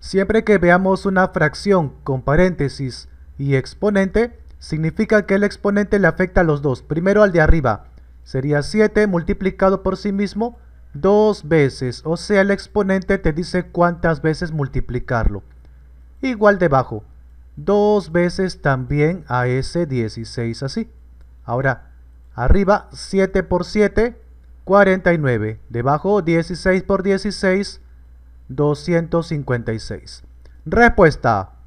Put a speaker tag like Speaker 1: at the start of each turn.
Speaker 1: Siempre que veamos una fracción con paréntesis y exponente, significa que el exponente le afecta a los dos. Primero al de arriba, sería 7 multiplicado por sí mismo dos veces. O sea, el exponente te dice cuántas veces multiplicarlo. Igual debajo, dos veces también a ese 16 así. Ahora, arriba 7 por 7, 49. Debajo 16 por 16, 256. Respuesta